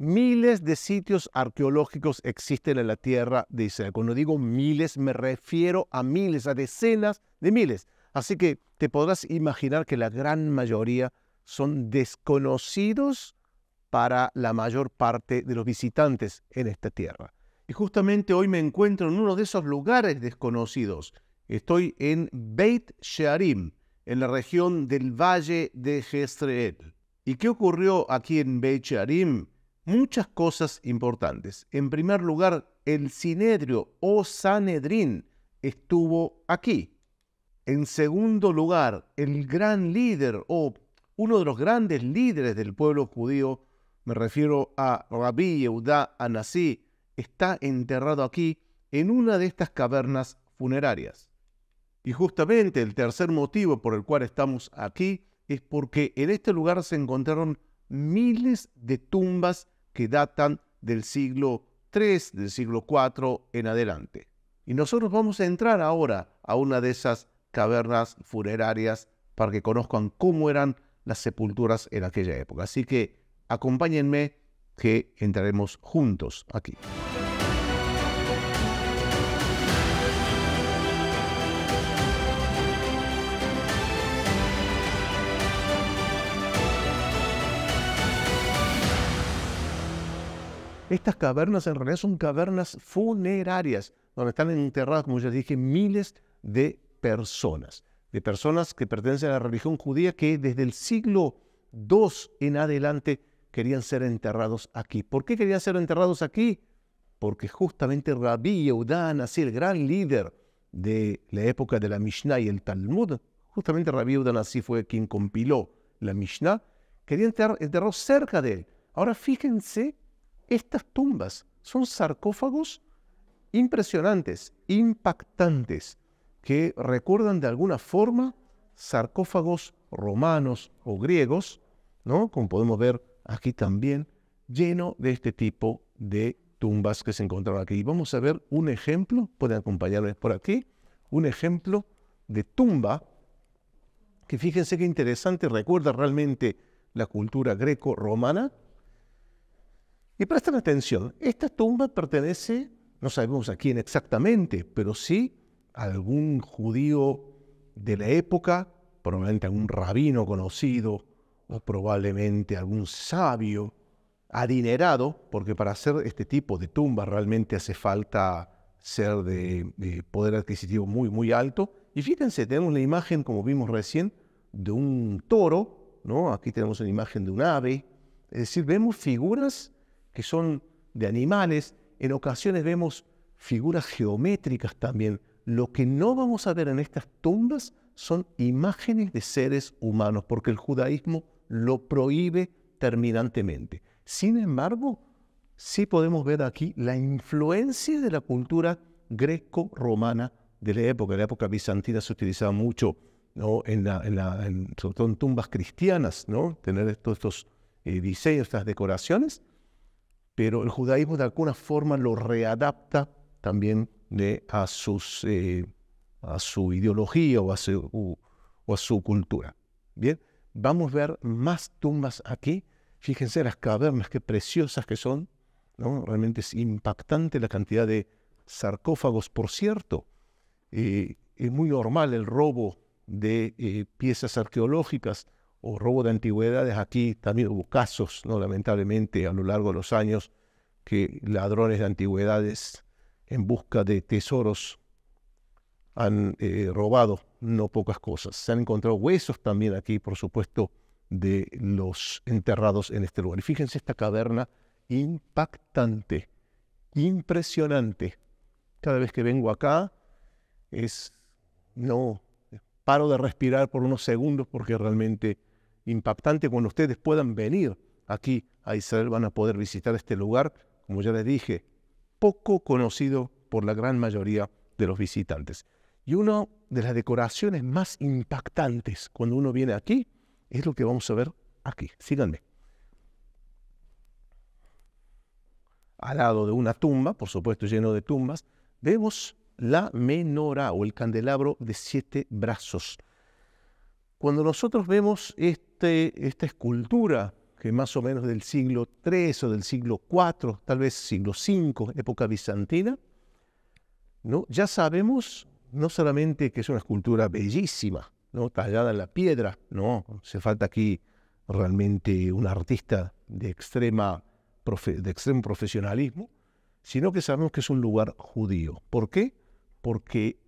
Miles de sitios arqueológicos existen en la tierra de Israel. Cuando digo miles, me refiero a miles, a decenas de miles. Así que te podrás imaginar que la gran mayoría son desconocidos para la mayor parte de los visitantes en esta tierra. Y justamente hoy me encuentro en uno de esos lugares desconocidos. Estoy en Beit Shearim, en la región del Valle de Jezreel. ¿Y qué ocurrió aquí en Beit Shearim? muchas cosas importantes. En primer lugar, el Sinedrio o Sanedrín estuvo aquí. En segundo lugar, el gran líder o uno de los grandes líderes del pueblo judío, me refiero a Rabí Yehuda Anasí, está enterrado aquí en una de estas cavernas funerarias. Y justamente el tercer motivo por el cual estamos aquí es porque en este lugar se encontraron miles de tumbas que datan del siglo III, del siglo IV en adelante. Y nosotros vamos a entrar ahora a una de esas cavernas funerarias para que conozcan cómo eran las sepulturas en aquella época. Así que acompáñenme que entraremos juntos aquí. Estas cavernas en realidad son cavernas funerarias, donde están enterradas, como ya dije, miles de personas, de personas que pertenecen a la religión judía que desde el siglo II en adelante querían ser enterrados aquí. ¿Por qué querían ser enterrados aquí? Porque justamente Rabí Yehudá así el gran líder de la época de la Mishnah y el Talmud, justamente Rabí Yehudá así fue quien compiló la Mishnah, querían enterrar, enterrar cerca de él. Ahora fíjense estas tumbas son sarcófagos impresionantes, impactantes, que recuerdan de alguna forma sarcófagos romanos o griegos, ¿no? Como podemos ver aquí también, lleno de este tipo de tumbas que se encontraron aquí. Vamos a ver un ejemplo, pueden acompañarme por aquí, un ejemplo de tumba que fíjense qué interesante, recuerda realmente la cultura greco-romana, y presten atención, esta tumba pertenece, no sabemos a quién exactamente, pero sí a algún judío de la época, probablemente algún rabino conocido o probablemente algún sabio adinerado, porque para hacer este tipo de tumba realmente hace falta ser de, poder adquisitivo muy, muy alto. Y fíjense, tenemos la imagen, como vimos recién, de un toro, ¿no? Aquí tenemos una imagen de un ave. Es decir, vemos figuras que son de animales, en ocasiones vemos figuras geométricas también. Lo que no vamos a ver en estas tumbas son imágenes de seres humanos, porque el judaísmo lo prohíbe terminantemente. Sin embargo, sí podemos ver aquí la influencia de la cultura greco-romana de la época. En la época bizantina se utilizaba mucho, ¿no? en sobre todo en tumbas cristianas, ¿no? tener estos, estos eh, diseños, estas decoraciones pero el judaísmo de alguna forma lo readapta también eh, a, su ideología o a su, cultura. Bien, vamos a ver más tumbas aquí. Fíjense las cavernas, qué preciosas que son. ¿no? Realmente es impactante la cantidad de sarcófagos. Por cierto, eh, es muy normal el robo de eh, piezas arqueológicas o robo de antigüedades. Aquí también hubo casos, ¿no? lamentablemente, a lo largo de los años, que ladrones de antigüedades en busca de tesoros han eh, robado no pocas cosas. Se han encontrado huesos también aquí, por supuesto, de los enterrados en este lugar. Y fíjense esta caverna impactante, impresionante. Cada vez que vengo acá es no paro de respirar por unos segundos porque realmente impactante cuando ustedes puedan venir aquí a Israel, van a poder visitar este lugar, como ya les dije, poco conocido por la gran mayoría de los visitantes. Y una de las decoraciones más impactantes cuando uno viene aquí es lo que vamos a ver aquí. Síganme. Al lado de una tumba, por supuesto lleno de tumbas, vemos la menora o el candelabro de siete brazos. Cuando nosotros vemos esto, este, esta escultura, que más o menos del siglo III o del siglo IV, tal vez siglo V, época bizantina, ¿no? ya sabemos no solamente que es una escultura bellísima, ¿no? tallada en la piedra, no, se falta aquí realmente un artista de, extrema de extremo profesionalismo, sino que sabemos que es un lugar judío. ¿Por qué? Porque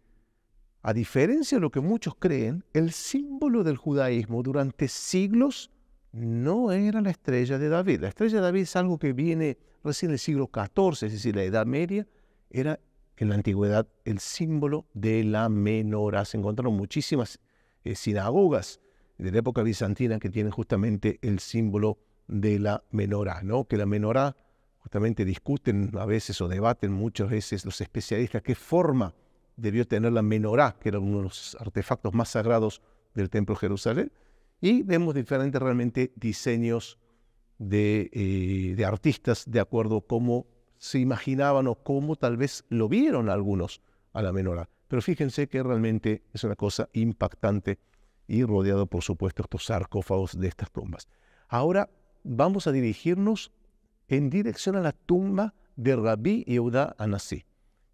a diferencia de lo que muchos creen, el símbolo del judaísmo durante siglos no era la estrella de David. La estrella de David es algo que viene recién del siglo XIV, es decir, la Edad Media, era en la antigüedad el símbolo de la menorá. Se encontraron muchísimas eh, sinagogas de la época bizantina que tienen justamente el símbolo de la menorá, ¿no? Que la menorá justamente discuten a veces o debaten muchas veces los especialistas qué forma debió tener la menorá, que era uno de los artefactos más sagrados del Templo de Jerusalén. Y vemos diferentes realmente diseños eh, de, artistas de acuerdo a cómo se imaginaban o cómo tal vez lo vieron algunos a la menorá. Pero fíjense que realmente es una cosa impactante y rodeado, por supuesto, estos sarcófagos de estas tumbas. Ahora vamos a dirigirnos en dirección a la tumba de Rabí Yehuda Anasí.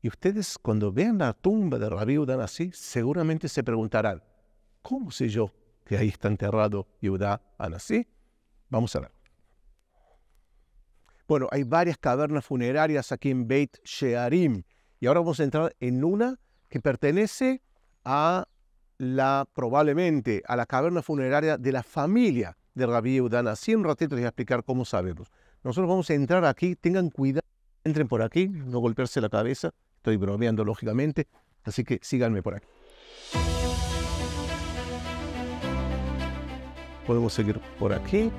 Y ustedes cuando vean la tumba de Rabí así, seguramente se preguntarán, ¿cómo sé yo que ahí está enterrado Yudá Anasí? Vamos a ver. Bueno, hay varias cavernas funerarias aquí en Beit Shearim. Y ahora vamos a entrar en una que pertenece a la, probablemente, a la caverna funeraria de la familia de Rabí Yehudá Así un ratito les voy a explicar cómo sabemos. Nosotros vamos a entrar aquí, tengan cuidado, entren por aquí, no golpearse la cabeza. Estoy bromeando, lógicamente. Así que síganme por aquí. Podemos seguir por aquí.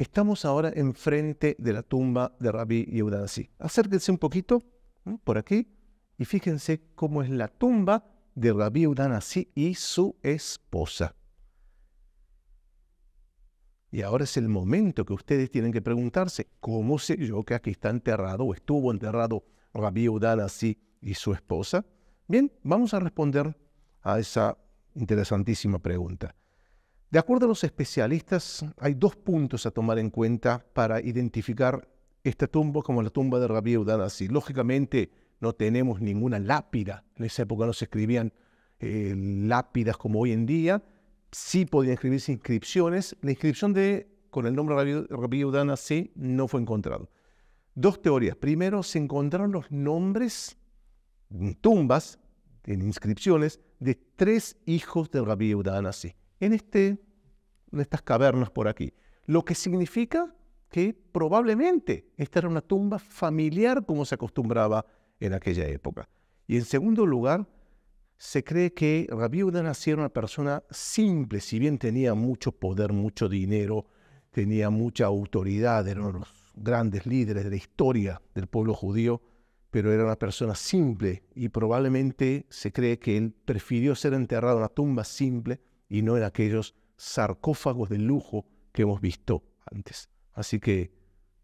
Estamos ahora enfrente de la tumba de Rabbi Yehuda Acérquense un poquito por aquí y fíjense cómo es la tumba de Rabbi Yehuda y su esposa. Y ahora es el momento que ustedes tienen que preguntarse, ¿cómo sé yo que aquí está enterrado o estuvo enterrado Rabbi Yehuda y su esposa? Bien, vamos a responder a esa interesantísima pregunta. De acuerdo a los especialistas, hay dos puntos a tomar en cuenta para identificar esta tumba como la tumba de Rabí Udanasi. Lógicamente, no tenemos ninguna lápida. En esa época no se escribían eh, lápidas como hoy en día. Sí podían escribirse inscripciones. La inscripción de, con el nombre Rabí, Rabí no fue encontrada. Dos teorías. Primero, se encontraron los nombres en mm, tumbas, en inscripciones, de tres hijos de Rabí Udanasi en, este, en estas cavernas por aquí. Lo que significa que probablemente esta era una tumba familiar como se acostumbraba en aquella época. Y en segundo lugar, se cree que Rabbi nació una persona simple, si bien tenía mucho poder, mucho dinero, tenía mucha autoridad, era uno de los grandes líderes de la historia del pueblo judío, pero era una persona simple y probablemente se cree que él prefirió ser enterrado en una tumba simple y no en aquellos sarcófagos de lujo que hemos visto antes. Así que,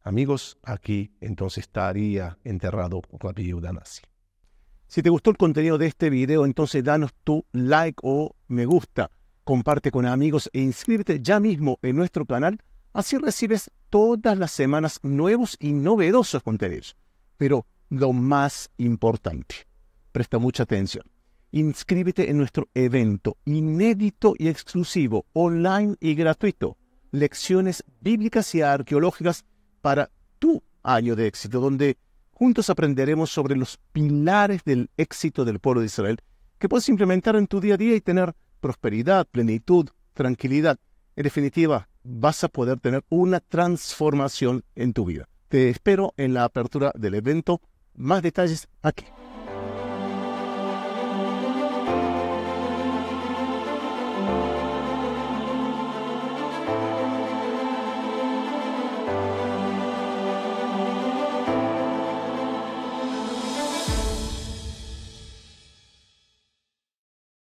amigos, aquí entonces estaría enterrado Rabbi Yudanasi. Si te gustó el contenido de este video, entonces danos tu like o me gusta, comparte con amigos e inscríbete ya mismo en nuestro canal, así recibes todas las semanas nuevos y novedosos contenidos. Pero lo más importante, presta mucha atención Inscríbete en nuestro evento inédito y exclusivo, online y gratuito. Lecciones bíblicas y arqueológicas para tu año de éxito, donde juntos aprenderemos sobre los pilares del éxito del pueblo de Israel que puedes implementar en tu día a día y tener prosperidad, plenitud, tranquilidad. En definitiva, vas a poder tener una transformación en tu vida. Te espero en la apertura del evento. Más detalles aquí.